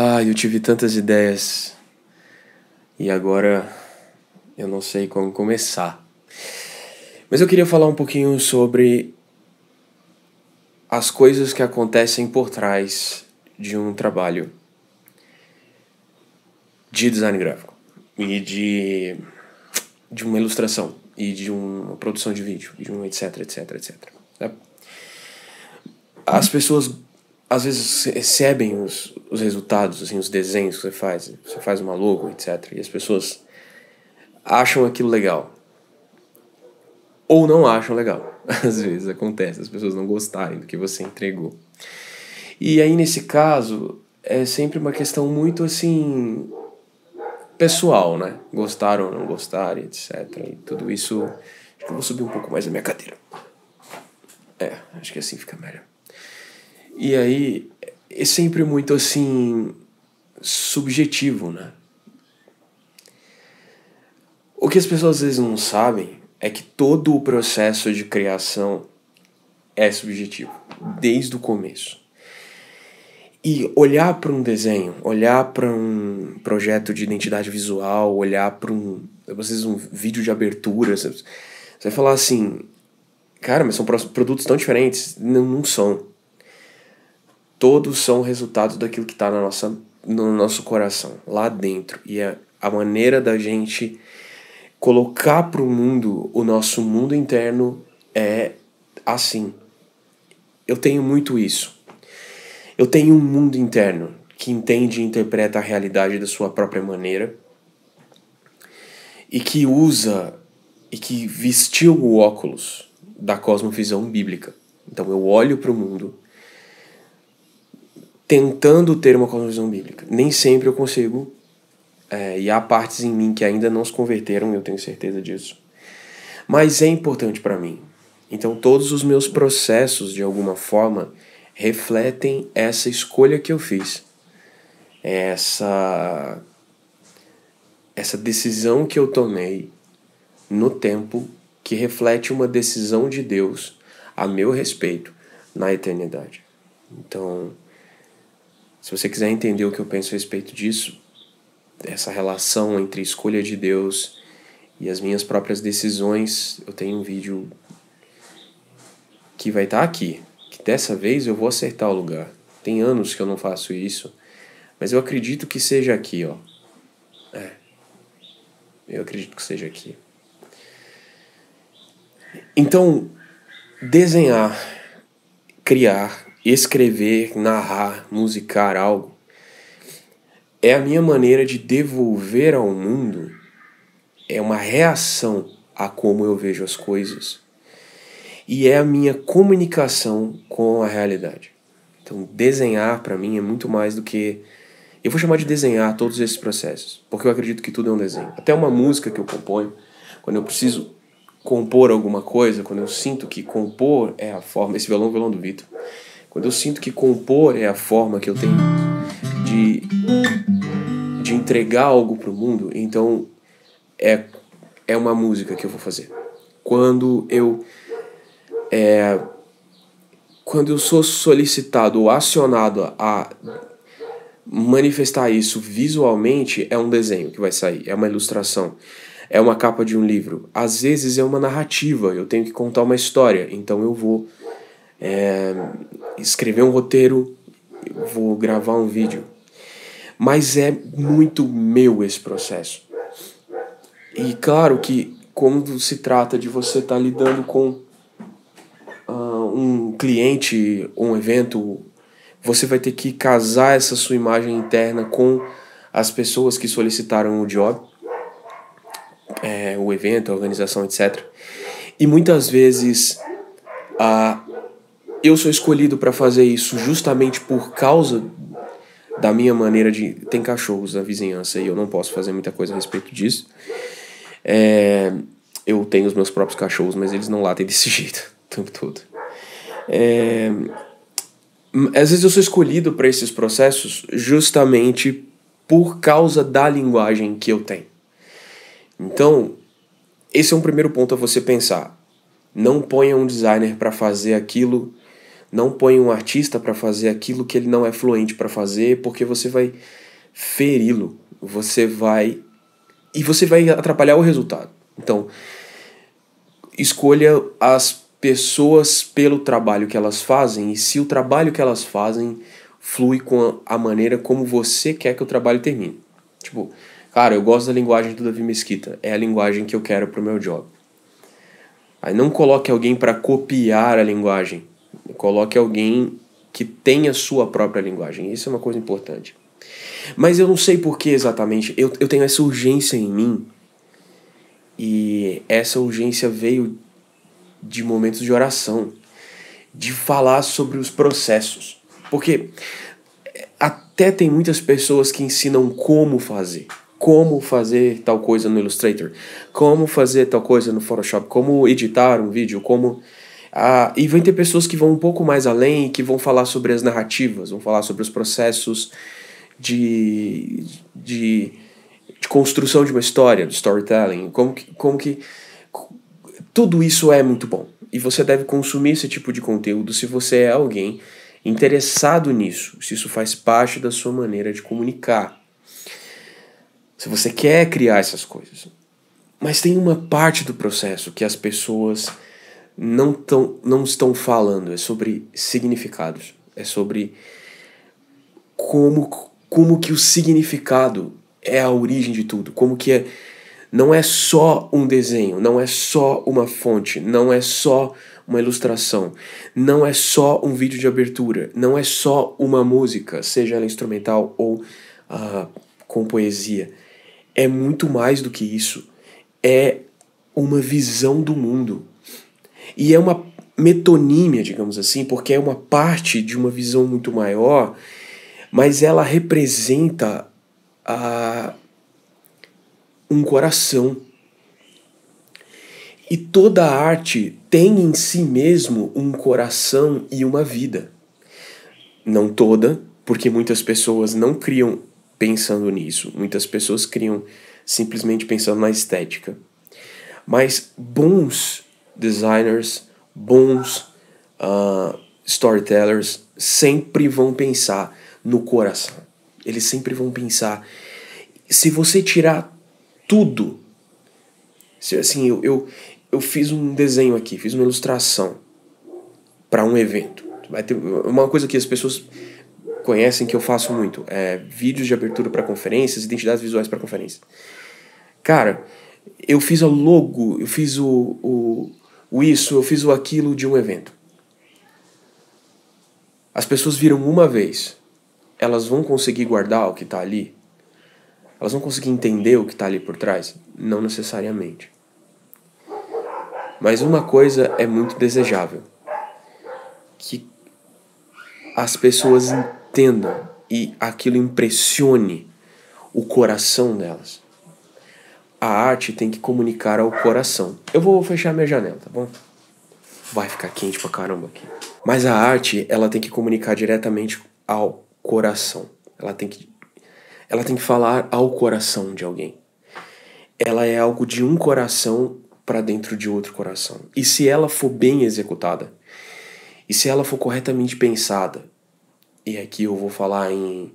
Ah, eu tive tantas ideias e agora eu não sei como começar. Mas eu queria falar um pouquinho sobre as coisas que acontecem por trás de um trabalho de design gráfico e de, de uma ilustração e de uma produção de vídeo de um etc, etc, etc. As pessoas às vezes recebem os, os resultados, assim, os desenhos que você faz, você faz uma logo, etc. E as pessoas acham aquilo legal. Ou não acham legal. Às vezes acontece, as pessoas não gostarem do que você entregou. E aí, nesse caso, é sempre uma questão muito assim. pessoal, né? Gostar ou não gostar, etc. E tudo isso. Acho que eu vou subir um pouco mais a minha cadeira. É, acho que assim fica melhor. E aí é sempre muito assim subjetivo, né? O que as pessoas às vezes não sabem é que todo o processo de criação é subjetivo, desde o começo. E olhar para um desenho, olhar para um projeto de identidade visual, olhar para um, vocês um vídeo de abertura, você vai falar assim, cara, mas são produtos tão diferentes, não, não são todos são resultado daquilo que está no nosso coração, lá dentro. E é a maneira da gente colocar para o mundo o nosso mundo interno é assim. Eu tenho muito isso. Eu tenho um mundo interno que entende e interpreta a realidade da sua própria maneira e que usa e que vestiu o óculos da cosmovisão bíblica. Então eu olho para o mundo tentando ter uma cosmovisão bíblica. Nem sempre eu consigo, é, e há partes em mim que ainda não se converteram, eu tenho certeza disso. Mas é importante para mim. Então, todos os meus processos, de alguma forma, refletem essa escolha que eu fiz, é essa, essa decisão que eu tomei no tempo que reflete uma decisão de Deus a meu respeito na eternidade. Então, se você quiser entender o que eu penso a respeito disso, essa relação entre escolha de Deus e as minhas próprias decisões, eu tenho um vídeo que vai estar tá aqui. Que dessa vez eu vou acertar o lugar. Tem anos que eu não faço isso, mas eu acredito que seja aqui, ó. É. Eu acredito que seja aqui. Então, desenhar, criar, escrever, narrar, musicar algo é a minha maneira de devolver ao mundo é uma reação a como eu vejo as coisas e é a minha comunicação com a realidade. Então, desenhar para mim é muito mais do que eu vou chamar de desenhar todos esses processos, porque eu acredito que tudo é um desenho. Até uma música que eu componho, quando eu preciso compor alguma coisa, quando eu sinto que compor é a forma, esse violão, violão do Vitor quando eu sinto que compor é a forma que eu tenho de, de entregar algo para o mundo, então é, é uma música que eu vou fazer. Quando eu. É, quando eu sou solicitado ou acionado a manifestar isso visualmente, é um desenho que vai sair, é uma ilustração, é uma capa de um livro. Às vezes é uma narrativa, eu tenho que contar uma história, então eu vou é, escrever um roteiro, vou gravar um vídeo. Mas é muito meu esse processo. E claro que, quando se trata de você estar tá lidando com uh, um cliente um evento, você vai ter que casar essa sua imagem interna com as pessoas que solicitaram o job, é, o evento, a organização, etc. E muitas vezes a, eu sou escolhido para fazer isso justamente por causa da minha maneira de. Tem cachorros na vizinhança e eu não posso fazer muita coisa a respeito disso. É... Eu tenho os meus próprios cachorros, mas eles não latem desse jeito o tempo todo. É... Às vezes eu sou escolhido para esses processos justamente por causa da linguagem que eu tenho. Então, esse é um primeiro ponto a você pensar. Não ponha um designer para fazer aquilo não põe um artista para fazer aquilo que ele não é fluente para fazer, porque você vai feri-lo, você vai e você vai atrapalhar o resultado. Então, escolha as pessoas pelo trabalho que elas fazem e se o trabalho que elas fazem flui com a maneira como você quer que o trabalho termine. Tipo, cara, eu gosto da linguagem do Davi Mesquita, é a linguagem que eu quero pro meu job. Aí não coloque alguém para copiar a linguagem. Coloque alguém que tenha sua própria linguagem. Isso é uma coisa importante. Mas eu não sei por que exatamente. Eu, eu tenho essa urgência em mim. E essa urgência veio de momentos de oração, de falar sobre os processos. Porque eh, até tem muitas pessoas que ensinam como fazer. Como fazer tal coisa no Illustrator, como fazer tal coisa no Photoshop, como editar um vídeo, como ah, e vai ter pessoas que vão um pouco mais além e que vão falar sobre as narrativas, vão falar sobre os processos de, de, de construção de uma história, de storytelling, como que, como que tudo isso é muito bom. E você deve consumir esse tipo de conteúdo se você é alguém interessado nisso, se isso faz parte da sua maneira de comunicar. Se você quer criar essas coisas. Mas tem uma parte do processo que as pessoas não, tão, não estão falando, é sobre significados, é sobre como, como que o significado é a origem de tudo, como que é, não é só um desenho, não é só uma fonte, não é só uma ilustração, não é só um vídeo de abertura, não é só uma música, seja ela instrumental ou uh, com poesia. É muito mais do que isso. É uma visão do mundo, e é uma metonímia, digamos assim, porque é uma parte de uma visão muito maior, mas ela representa a, um coração. E toda arte tem em si mesmo um coração e uma vida. Não toda, porque muitas pessoas não criam pensando nisso. Muitas pessoas criam simplesmente pensando na estética. Mas bons designers, bons uh, storytellers sempre vão pensar no coração. Eles sempre vão pensar. Se você tirar tudo, se, assim, eu, eu, eu fiz um desenho aqui, fiz uma ilustração para um evento. Vai ter uma coisa que as pessoas conhecem que eu faço muito, é vídeos de abertura para conferências, identidades visuais para conferências. Cara, eu fiz o logo, eu fiz o, o o isso, eu fiz o aquilo de um evento. As pessoas viram uma vez, elas vão conseguir guardar o que está ali? Elas vão conseguir entender o que está ali por trás? Não necessariamente. Mas uma coisa é muito desejável: que as pessoas entendam e aquilo impressione o coração delas. A arte tem que comunicar ao coração. Eu vou fechar minha janela, tá bom? Vai ficar quente pra caramba aqui. Mas a arte, ela tem que comunicar diretamente ao coração. Ela tem que ela tem que falar ao coração de alguém. Ela é algo de um coração para dentro de outro coração. E se ela for bem executada, e se ela for corretamente pensada, e aqui eu vou falar em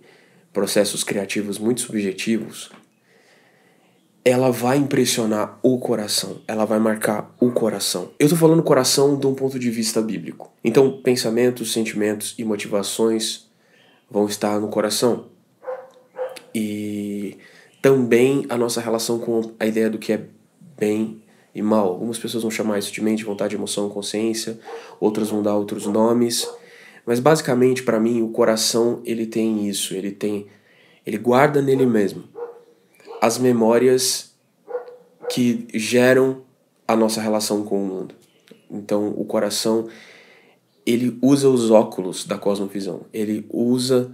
processos criativos muito subjetivos, ela vai impressionar o coração, ela vai marcar o coração. Eu estou falando coração de um ponto de vista bíblico. Então, pensamentos, sentimentos e motivações vão estar no coração. E também a nossa relação com a ideia do que é bem e mal. Algumas pessoas vão chamar isso de mente, vontade, emoção, consciência, outras vão dar outros nomes. Mas basicamente, para mim, o coração, ele tem isso, ele tem ele guarda nele mesmo as memórias que geram a nossa relação com o mundo. Então, o coração ele usa os óculos da cosmovisão. Ele usa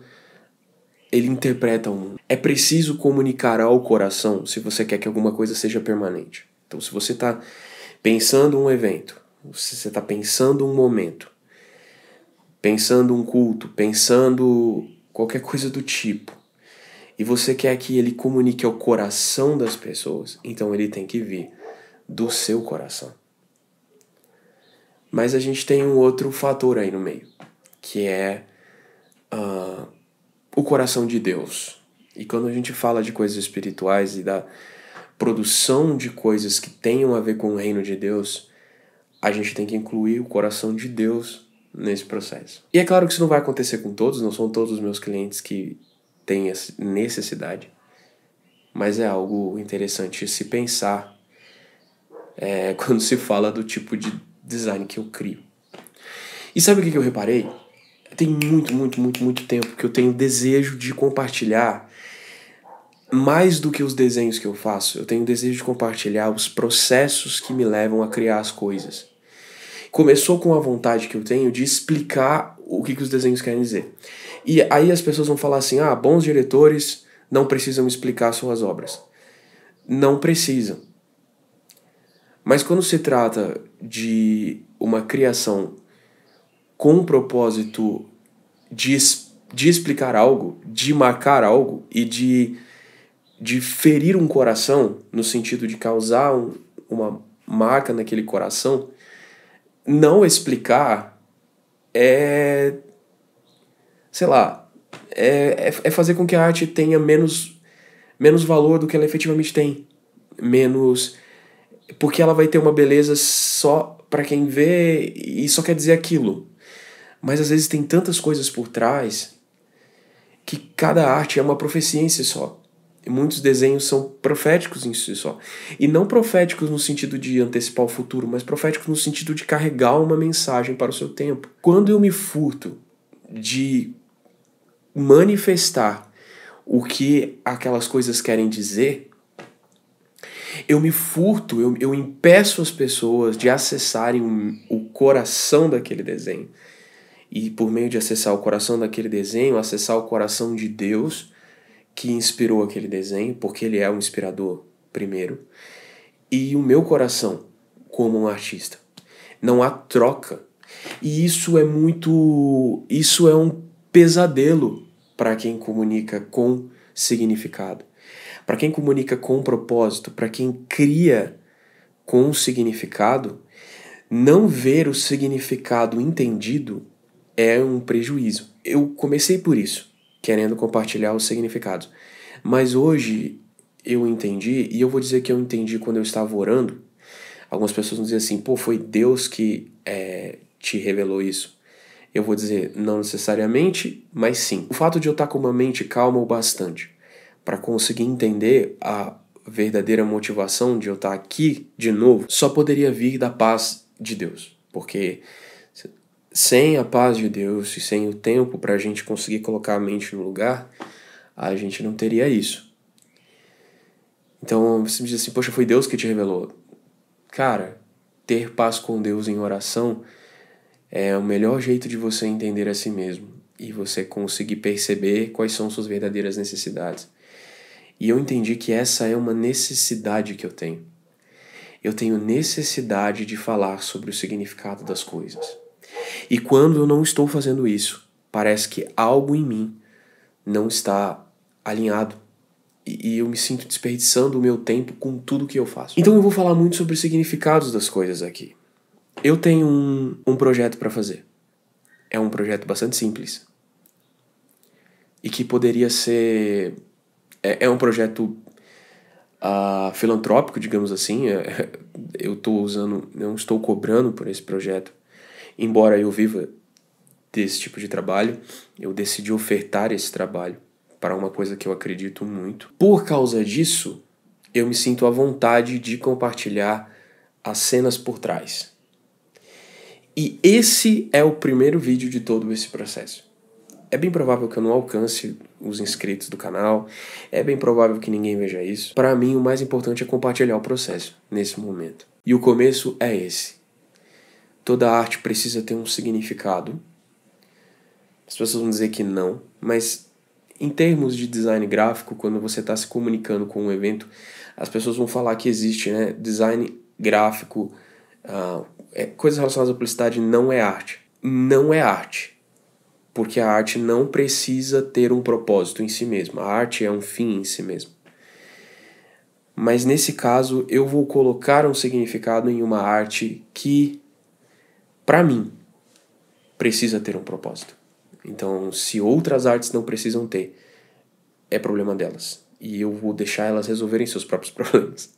ele interpreta o mundo. É preciso comunicar ao coração se você quer que alguma coisa seja permanente. Então, se você está pensando um evento, se você está pensando um momento, pensando um culto, pensando qualquer coisa do tipo, e você quer que ele comunique ao coração das pessoas, então ele tem que vir do seu coração. Mas a gente tem um outro fator aí no meio, que é uh, o coração de Deus. E quando a gente fala de coisas espirituais e da produção de coisas que tenham a ver com o reino de Deus, a gente tem que incluir o coração de Deus nesse processo. E é claro que isso não vai acontecer com todos, não são todos os meus clientes que tem necessidade, mas é algo interessante se pensar é, quando se fala do tipo de design que eu crio. E sabe o que eu reparei? Tem muito, muito, muito, muito tempo que eu tenho desejo de compartilhar mais do que os desenhos que eu faço, eu tenho desejo de compartilhar os processos que me levam a criar as coisas começou com a vontade que eu tenho de explicar o que, que os desenhos querem dizer. E aí as pessoas vão falar assim: ah, bons diretores não precisam explicar suas obras. Não precisam. Mas quando se trata de uma criação com o propósito de, de explicar algo, de marcar algo e de, de ferir um coração, no sentido de causar um, uma marca naquele coração, não explicar é. sei lá. É, é, é fazer com que a arte tenha menos, menos valor do que ela efetivamente tem. Menos. Porque ela vai ter uma beleza só para quem vê e só quer dizer aquilo. Mas às vezes tem tantas coisas por trás que cada arte é uma profecia em si só muitos desenhos são proféticos em si só. E não proféticos no sentido de antecipar o futuro, mas proféticos no sentido de carregar uma mensagem para o seu tempo. Quando eu me furto de manifestar o que aquelas coisas querem dizer, eu me furto, eu, eu impeço as pessoas de acessarem o, o coração daquele desenho. E por meio de acessar o coração daquele desenho, acessar o coração de Deus que inspirou aquele desenho, porque ele é o um inspirador primeiro, e o meu coração como um artista. Não há troca. E isso é muito. Isso é um pesadelo para quem comunica com significado. Para quem comunica com propósito, para quem cria com significado, não ver o significado entendido é um prejuízo. Eu comecei por isso querendo compartilhar os significados. Mas hoje eu entendi, e eu vou dizer que eu entendi quando eu estava orando. Algumas pessoas vão dizer assim, pô, foi Deus que é, te revelou isso. Eu vou dizer, não necessariamente, mas sim. O fato de eu estar com uma mente calma o bastante para conseguir entender a verdadeira motivação de eu estar aqui de novo só poderia vir da paz de Deus. Porque sem a paz de Deus e sem o tempo para a gente conseguir colocar a mente no lugar, a gente não teria isso. Então você me diz assim, poxa, foi Deus que te revelou. Cara, ter paz com Deus em oração é o melhor jeito de você entender a si mesmo e você conseguir perceber quais são suas verdadeiras necessidades. E eu entendi que essa é uma necessidade que eu tenho. Eu tenho necessidade de falar sobre o significado das coisas. E quando eu não estou fazendo isso, parece que algo em mim não está alinhado. E, e eu me sinto desperdiçando o meu tempo com tudo que eu faço. Então eu vou falar muito sobre os significados das coisas aqui. Eu tenho um, um projeto para fazer. É um projeto bastante simples. E que poderia ser. É, é um projeto uh, filantrópico, digamos assim. eu estou usando. Não estou cobrando por esse projeto Embora eu viva desse tipo de trabalho, eu decidi ofertar esse trabalho para uma coisa que eu acredito muito. Por causa disso, eu me sinto à vontade de compartilhar as cenas por trás. E esse é o primeiro vídeo de todo esse processo. É bem provável que eu não alcance os inscritos do canal, é bem provável que ninguém veja isso. Para mim, o mais importante é compartilhar o processo nesse momento. E o começo é esse toda arte precisa ter um significado. As pessoas vão dizer que não, mas em termos de design gráfico, quando você está se comunicando com um evento, as pessoas vão falar que existe né, design gráfico, uh, é, coisas relacionadas à publicidade não é arte. Não é arte. Porque a arte não precisa ter um propósito em si mesma. A arte é um fim em si mesma. Mas nesse caso, eu vou colocar um significado em uma arte que para mim, precisa ter um propósito. Então, se outras artes não precisam ter, é problema delas. E eu vou deixar elas resolverem seus próprios problemas.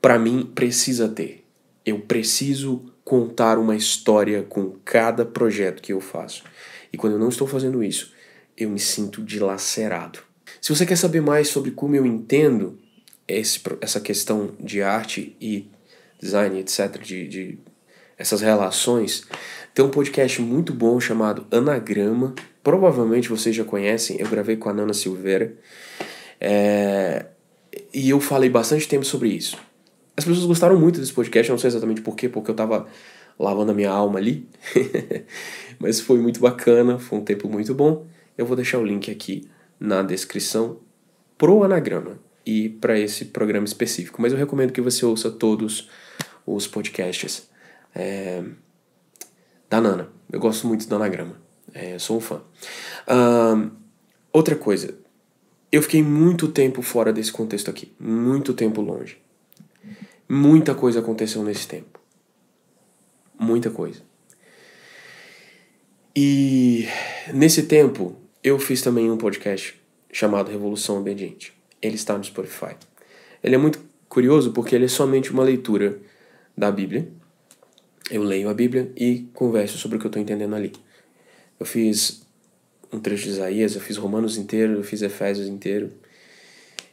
Para mim, precisa ter. Eu preciso contar uma história com cada projeto que eu faço. E quando eu não estou fazendo isso, eu me sinto dilacerado. Se você quer saber mais sobre como eu entendo esse, essa questão de arte e design, etc., de, de essas relações, tem um podcast muito bom chamado Anagrama. Provavelmente vocês já conhecem, eu gravei com a Nana Silveira. É... E eu falei bastante tempo sobre isso. As pessoas gostaram muito desse podcast, eu não sei exatamente porquê, porque eu tava lavando a minha alma ali. Mas foi muito bacana, foi um tempo muito bom. Eu vou deixar o link aqui na descrição pro anagrama e para esse programa específico. Mas eu recomendo que você ouça todos os podcasts é, da Nana. Eu gosto muito do Anagrama. É, sou um fã. Um, outra coisa. Eu fiquei muito tempo fora desse contexto aqui. Muito tempo longe. Muita coisa aconteceu nesse tempo. Muita coisa. E nesse tempo, eu fiz também um podcast chamado Revolução Obediente. Ele está no Spotify. Ele é muito curioso porque ele é somente uma leitura da Bíblia eu leio a Bíblia e converso sobre o que eu estou entendendo ali. Eu fiz um trecho de Isaías, eu fiz Romanos inteiro, eu fiz Efésios inteiro.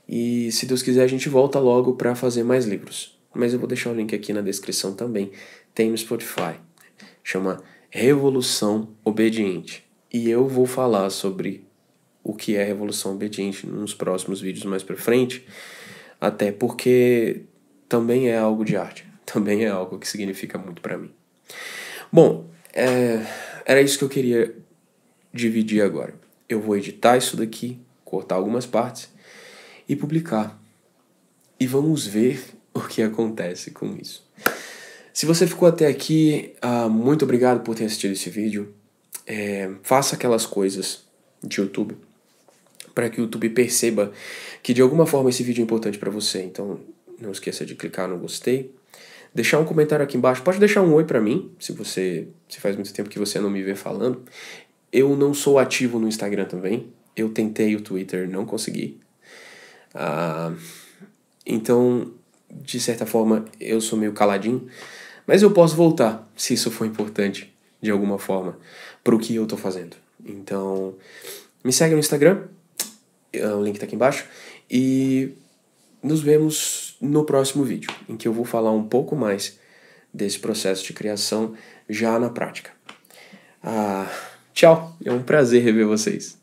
E se Deus quiser, a gente volta logo para fazer mais livros. Mas eu vou deixar o link aqui na descrição também. Tem no Spotify. Chama Revolução Obediente. E eu vou falar sobre o que é Revolução Obediente nos próximos vídeos mais para frente, até porque também é algo de arte também é algo que significa muito para mim. Bom, é, era isso que eu queria dividir agora. Eu vou editar isso daqui, cortar algumas partes e publicar. E vamos ver o que acontece com isso. Se você ficou até aqui, uh, muito obrigado por ter assistido esse vídeo. É, faça aquelas coisas de YouTube para que o YouTube perceba que de alguma forma esse vídeo é importante para você. Então, não esqueça de clicar no gostei, deixar um comentário aqui embaixo. Pode deixar um oi para mim, se você se faz muito tempo que você não me vê falando. Eu não sou ativo no Instagram também. Eu tentei o Twitter, não consegui. Ah, então, de certa forma, eu sou meio caladinho. Mas eu posso voltar, se isso for importante, de alguma forma, para o que eu estou fazendo. Então, me segue no Instagram, é, o link está aqui embaixo. E nos vemos no próximo vídeo, em que eu vou falar um pouco mais desse processo de criação já na prática. Ah, tchau, é um prazer rever vocês.